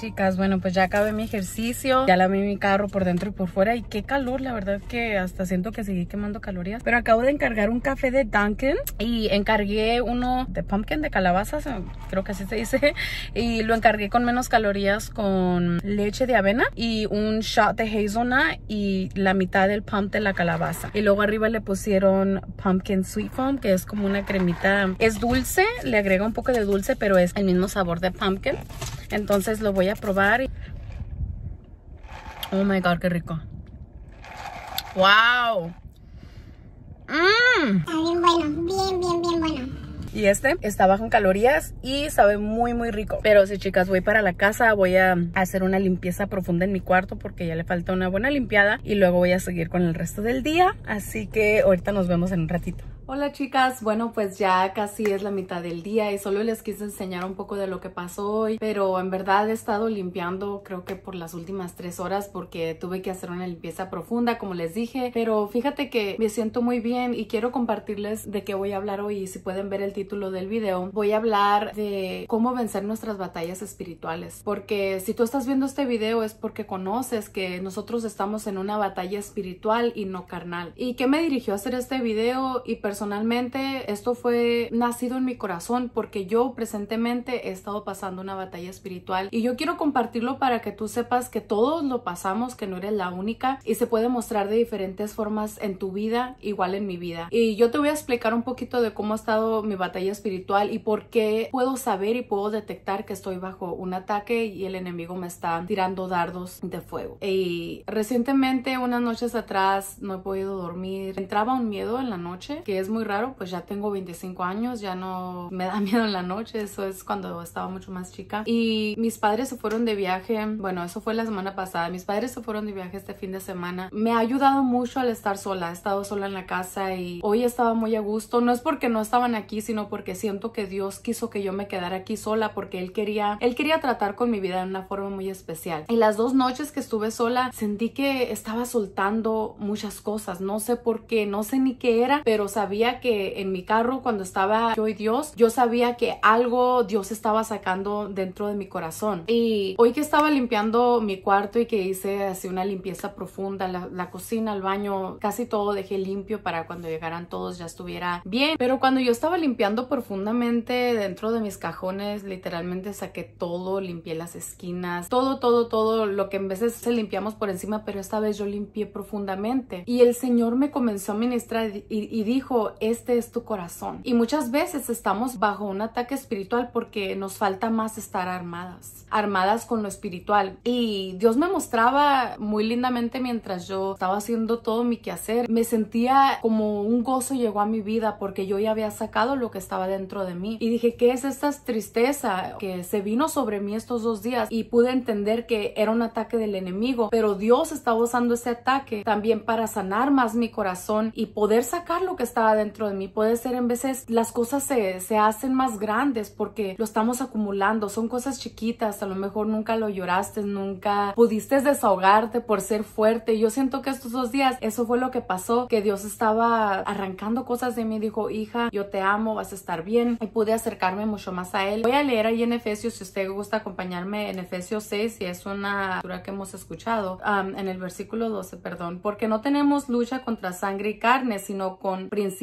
chicas, bueno pues ya acabé mi ejercicio, ya lavé mi carro por dentro y por fuera y qué calor, la verdad que hasta siento que seguí quemando calorías, pero acabo de encargar un café de Dunkin y encargué uno de pumpkin, de calabaza creo que así se dice, y lo encargué con menos calorías con leche de avena y un shot de hazelnut y la mitad del pump de la calabaza y luego arriba le pusieron pumpkin sweet foam que es como una cremita, es dulce, le agrega un poco de dulce pero es el mismo sabor de pumpkin entonces lo voy a probar. Oh my god, qué rico. ¡Wow! Mm. Está bien bueno, bien, bien, bien bueno. Y este está bajo en calorías y sabe muy, muy rico. Pero sí, chicas, voy para la casa. Voy a hacer una limpieza profunda en mi cuarto porque ya le falta una buena limpiada. Y luego voy a seguir con el resto del día. Así que ahorita nos vemos en un ratito. Hola chicas, bueno pues ya casi es la mitad del día y solo les quise enseñar un poco de lo que pasó hoy, pero en verdad he estado limpiando creo que por las últimas tres horas porque tuve que hacer una limpieza profunda como les dije, pero fíjate que me siento muy bien y quiero compartirles de qué voy a hablar hoy, si pueden ver el título del video, voy a hablar de cómo vencer nuestras batallas espirituales, porque si tú estás viendo este video es porque conoces que nosotros estamos en una batalla espiritual y no carnal. ¿Y qué me dirigió a hacer este video y personalmente personalmente esto fue nacido en mi corazón porque yo presentemente he estado pasando una batalla espiritual y yo quiero compartirlo para que tú sepas que todos lo pasamos, que no eres la única y se puede mostrar de diferentes formas en tu vida, igual en mi vida. Y yo te voy a explicar un poquito de cómo ha estado mi batalla espiritual y por qué puedo saber y puedo detectar que estoy bajo un ataque y el enemigo me está tirando dardos de fuego. Y recientemente, unas noches atrás, no he podido dormir. Entraba un miedo en la noche que es muy raro, pues ya tengo 25 años, ya no me da miedo en la noche, eso es cuando estaba mucho más chica. Y mis padres se fueron de viaje, bueno, eso fue la semana pasada, mis padres se fueron de viaje este fin de semana. Me ha ayudado mucho al estar sola, he estado sola en la casa y hoy estaba muy a gusto, no es porque no estaban aquí, sino porque siento que Dios quiso que yo me quedara aquí sola porque Él quería, Él quería tratar con mi vida de una forma muy especial. En las dos noches que estuve sola, sentí que estaba soltando muchas cosas, no sé por qué, no sé ni qué era, pero sabía sabía que en mi carro cuando estaba yo y Dios, yo sabía que algo Dios estaba sacando dentro de mi corazón. Y hoy que estaba limpiando mi cuarto y que hice así una limpieza profunda, la, cocina, el baño, casi todo dejé limpio para cuando llegaran todos ya estuviera bien. Pero cuando yo estaba limpiando profundamente dentro de mis cajones, literalmente saqué todo, limpié las esquinas, todo, todo, todo lo que en veces se limpiamos por encima, pero esta vez yo limpié profundamente. Y el Señor me comenzó a ministrar y dijo, este es tu corazón. Y muchas veces estamos bajo un ataque espiritual porque nos falta más estar armadas, armadas con lo espiritual. Y Dios me mostraba muy lindamente mientras yo estaba haciendo todo mi quehacer. Me sentía como un gozo llegó a mi vida porque yo ya había sacado lo que estaba dentro de mí. Y dije, ¿qué es esta tristeza que se vino sobre mí estos dos días? Y pude entender que era un ataque del enemigo, pero Dios estaba usando ese ataque también para sanar más mi corazón y poder sacar lo que estaba dentro de mí. Puede ser en veces las cosas se, se hacen más grandes porque lo estamos acumulando, son cosas chiquitas, a lo mejor nunca lo lloraste, nunca pudiste desahogarte por ser fuerte. Yo siento que estos dos días eso fue lo que pasó, que Dios estaba arrancando cosas de mí, dijo, hija, yo te amo, vas a estar bien y pude acercarme mucho más a Él. Voy a leer ahí en Efesios, si usted gusta acompañarme en Efesios 6, y es una lectura que hemos escuchado, um, en el versículo 12, perdón, porque no tenemos lucha contra sangre y carne, sino con principios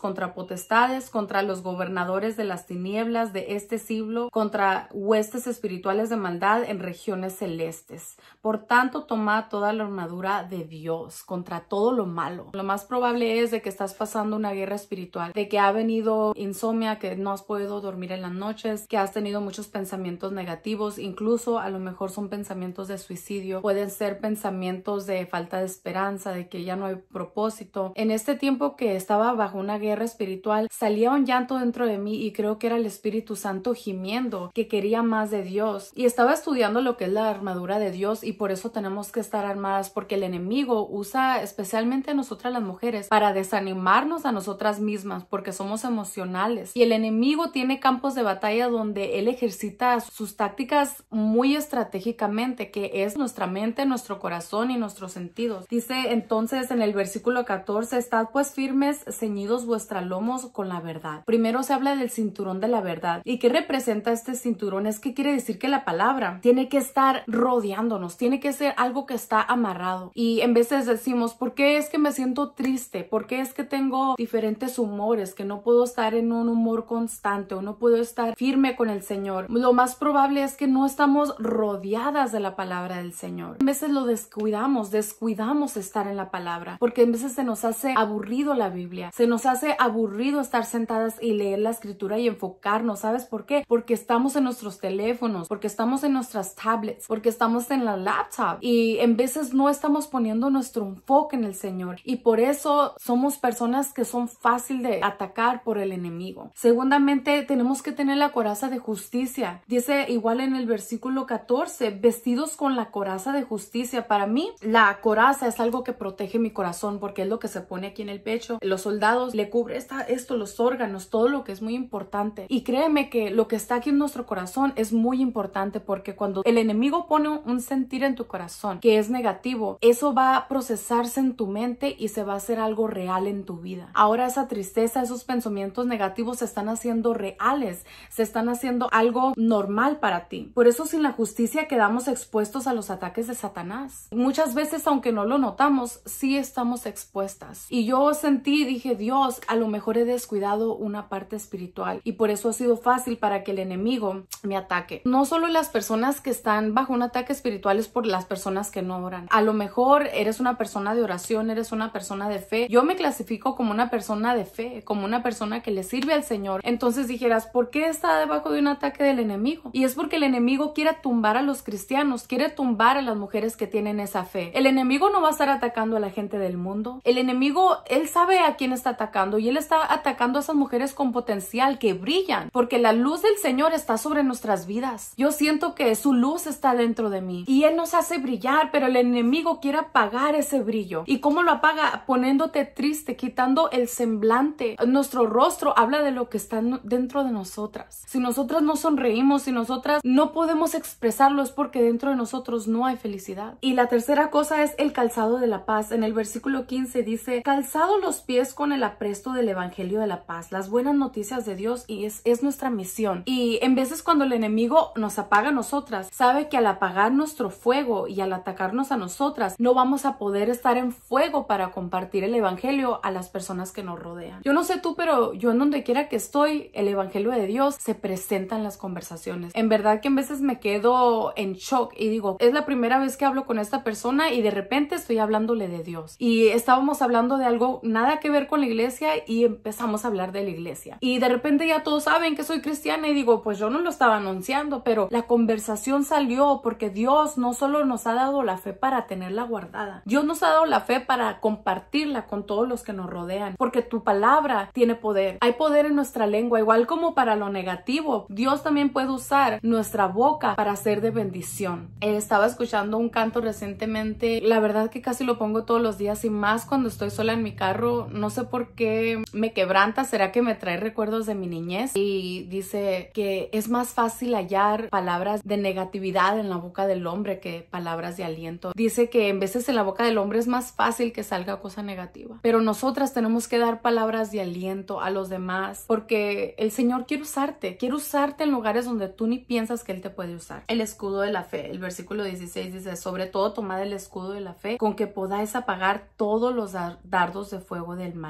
contra potestades, contra los gobernadores de las tinieblas de este siglo, contra huestes espirituales de maldad en regiones celestes. Por tanto, toma toda la armadura de Dios contra todo lo malo. Lo más probable es de que estás pasando una guerra espiritual, de que ha venido insomnia, que no has podido dormir en las noches, que has tenido muchos pensamientos negativos, incluso a lo mejor son pensamientos de suicidio, pueden ser pensamientos de falta de esperanza, de que ya no hay propósito. En este tiempo que estaba bajo una guerra espiritual, salía un llanto dentro de mí y creo que era el Espíritu Santo gimiendo que quería más de Dios. Y estaba estudiando lo que es la armadura de Dios y por eso tenemos que estar armadas porque el enemigo usa especialmente a nosotras las mujeres para desanimarnos a nosotras mismas porque somos emocionales. Y el enemigo tiene campos de batalla donde él ejercita sus tácticas muy estratégicamente que es nuestra mente, nuestro corazón y nuestros sentidos. Dice entonces en el versículo 14, estad pues firmes, ceñidos vuestra lomos con la verdad. Primero se habla del cinturón de la verdad. ¿Y qué representa este cinturón? Es que quiere decir que la palabra tiene que estar rodeándonos, tiene que ser algo que está amarrado. Y en veces decimos, ¿por qué es que me siento triste? ¿Por qué es que tengo diferentes humores? Que no puedo estar en un humor constante o no puedo estar firme con el Señor. Lo más probable es que no estamos rodeadas de la palabra del Señor. En veces lo descuidamos, descuidamos estar en la palabra, porque en veces se nos hace aburrido la Biblia. Se nos hace aburrido estar sentadas y leer la escritura y enfocarnos. ¿Sabes por qué? Porque estamos en nuestros teléfonos, porque estamos en nuestras tablets, porque estamos en la laptop y en veces no estamos poniendo nuestro enfoque en el Señor. Y por eso somos personas que son fácil de atacar por el enemigo. Segundamente, tenemos que tener la coraza de justicia. Dice igual en el versículo 14, vestidos con la coraza de justicia. Para mí, la coraza es algo que protege mi corazón porque es lo que se pone aquí en el pecho. Los le cubre esta, esto, los órganos, todo lo que es muy importante. Y créeme que lo que está aquí en nuestro corazón es muy importante porque cuando el enemigo pone un sentir en tu corazón que es negativo, eso va a procesarse en tu mente y se va a hacer algo real en tu vida. Ahora esa tristeza, esos pensamientos negativos se están haciendo reales, se están haciendo algo normal para ti. Por eso sin la justicia quedamos expuestos a los ataques de Satanás. Muchas veces, aunque no lo notamos, sí estamos expuestas. Y yo sentí, dije, dije, Dios, a lo mejor he descuidado una parte espiritual y por eso ha sido fácil para que el enemigo me ataque. No solo las personas que están bajo un ataque espiritual es por las personas que no oran. A lo mejor eres una persona de oración, eres una persona de fe. Yo me clasifico como una persona de fe, como una persona que le sirve al Señor. Entonces dijeras, ¿por qué está debajo de un ataque del enemigo? Y es porque el enemigo quiere tumbar a los cristianos, quiere tumbar a las mujeres que tienen esa fe. El enemigo no va a estar atacando a la gente del mundo. El enemigo, él sabe a quién está atacando y Él está atacando a esas mujeres con potencial que brillan porque la luz del Señor está sobre nuestras vidas. Yo siento que su luz está dentro de mí y Él nos hace brillar, pero el enemigo quiere apagar ese brillo. ¿Y cómo lo apaga? Poniéndote triste, quitando el semblante. Nuestro rostro habla de lo que está dentro de nosotras. Si nosotras no sonreímos, si nosotras no podemos expresarlo, es porque dentro de nosotros no hay felicidad. Y la tercera cosa es el calzado de la paz. En el versículo 15 dice, calzado los pies con el apresto del Evangelio de la Paz, las buenas noticias de Dios y es, nuestra misión. Y en veces cuando el enemigo nos apaga a nosotras, sabe que al apagar nuestro fuego y al atacarnos a nosotras, no vamos a poder estar en fuego para compartir el Evangelio a las personas que nos rodean. Yo no sé tú, pero yo en donde quiera que estoy, el Evangelio de Dios se presenta en las conversaciones. En verdad que en veces me quedo en shock y digo, es la primera vez que hablo con esta persona y de repente estoy hablándole de Dios. Y estábamos hablando de algo nada que ver con la iglesia y empezamos a hablar de la iglesia. Y de repente ya todos saben que soy cristiana y digo, pues yo no lo estaba anunciando, pero la conversación salió porque Dios no solo nos ha dado la fe para tenerla guardada, Dios nos ha dado la fe para compartirla con todos los que nos rodean, porque tu palabra tiene poder. Hay poder en nuestra lengua, igual como para lo negativo. Dios también puede usar nuestra boca para ser de bendición. Eh, estaba escuchando un canto recientemente, la verdad que casi lo pongo todos los días y más cuando estoy sola en mi carro, no sé porque por qué me quebranta, será que me trae recuerdos de mi niñez y dice que es más fácil hallar palabras de negatividad en la boca del hombre que palabras de aliento. Dice que en veces en la boca del hombre es más fácil que salga cosa negativa, pero nosotras tenemos que dar palabras de aliento a los demás porque el Señor quiere usarte, quiere usarte en lugares donde tú ni piensas que Él te puede usar. El escudo de la fe, el versículo 16 dice, sobre todo tomad el escudo de la fe con que podáis apagar todos los dardos de fuego del mal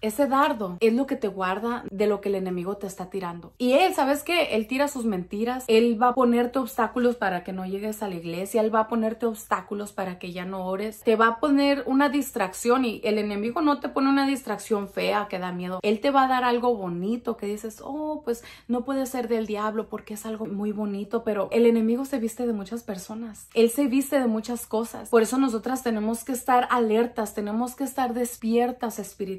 ese dardo es lo que te guarda de lo que el enemigo te está tirando. Y él, ¿sabes qué? Él tira sus mentiras, él va a ponerte obstáculos para que no llegues a la iglesia, él va a ponerte obstáculos para que ya no ores, te va a poner una distracción y el enemigo no te pone una distracción fea que da miedo, él te va a dar algo bonito que dices, oh, pues no puede ser del diablo porque es algo muy bonito, pero el enemigo se viste de muchas personas, él se viste de muchas cosas, por eso nosotras tenemos que estar alertas, tenemos que estar despiertas espiritualmente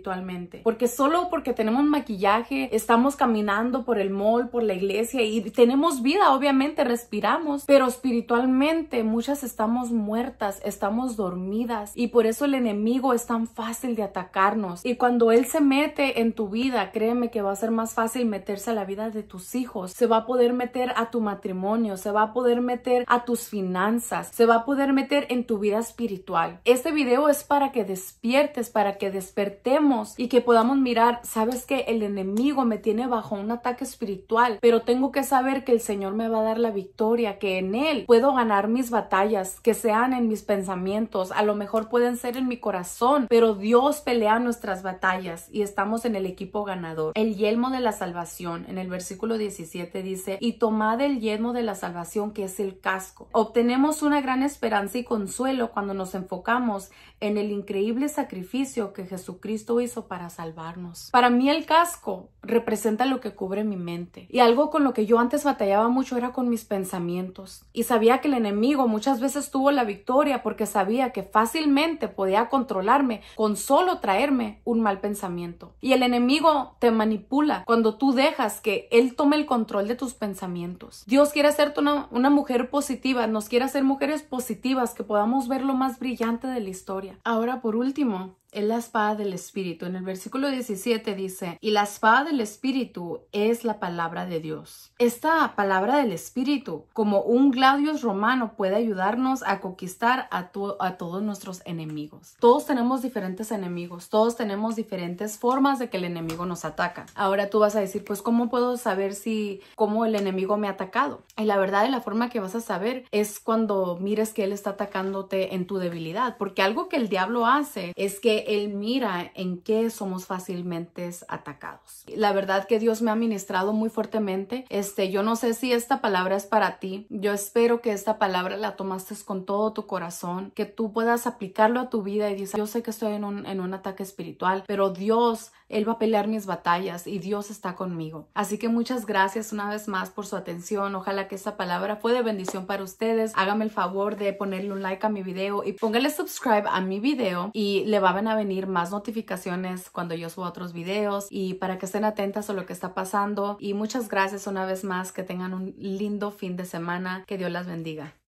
porque solo porque tenemos maquillaje, estamos caminando por el mall, por la iglesia y tenemos vida, obviamente respiramos, pero espiritualmente muchas estamos muertas, estamos dormidas y por eso el enemigo es tan fácil de atacarnos. Y cuando él se mete en tu vida, créeme que va a ser más fácil meterse a la vida de tus hijos, se va a poder meter a tu matrimonio, se va a poder meter a tus finanzas, se va a poder meter en tu vida espiritual. Este video es para que despiertes, para que despertemos y que podamos mirar, sabes que el enemigo me tiene bajo un ataque espiritual, pero tengo que saber que el Señor me va a dar la victoria, que en Él puedo ganar mis batallas, que sean en mis pensamientos, a lo mejor pueden ser en mi corazón, pero Dios pelea nuestras batallas y estamos en el equipo ganador. El yelmo de la salvación, en el versículo 17 dice, y tomad el yelmo de la salvación que es el casco. Obtenemos una gran esperanza y consuelo cuando nos enfocamos en el increíble sacrificio que Jesucristo hizo para salvarnos. Para mí el casco representa lo que cubre mi mente. Y algo con lo que yo antes batallaba mucho era con mis pensamientos. Y sabía que el enemigo muchas veces tuvo la victoria porque sabía que fácilmente podía controlarme con solo traerme un mal pensamiento. Y el enemigo te manipula cuando tú dejas que él tome el control de tus pensamientos. Dios quiere hacerte una, una mujer positiva, nos quiere hacer mujeres positivas que podamos ver lo más brillante de la historia. Ahora, por último, es la espada del Espíritu. En el versículo 17 dice, y la espada del Espíritu es la palabra de Dios. Esta palabra del Espíritu, como un gladius romano, puede ayudarnos a conquistar a, a todos nuestros enemigos. Todos tenemos diferentes enemigos, todos tenemos diferentes formas de que el enemigo nos ataca. Ahora tú vas a decir, pues, ¿cómo puedo saber si, cómo el enemigo me ha atacado? Y la verdad, y la forma que vas a saber es cuando mires que él está atacándote en tu debilidad, porque algo que el diablo hace es que él mira en qué somos fácilmente atacados. La verdad que Dios me ha ministrado muy fuertemente. Este, yo no sé si esta palabra es para ti. Yo espero que esta palabra la tomaste con todo tu corazón, que tú puedas aplicarlo a tu vida y dices, yo sé que estoy en un, en un ataque espiritual, pero Dios él va a pelear mis batallas y Dios está conmigo. Así que muchas gracias una vez más por su atención. Ojalá que esta palabra fue de bendición para ustedes. Hágame el favor de ponerle un like a mi video y póngale subscribe a mi video y le van a venir más notificaciones cuando yo suba otros videos y para que estén atentas a lo que está pasando. Y muchas gracias una vez más. Que tengan un lindo fin de semana. Que Dios las bendiga.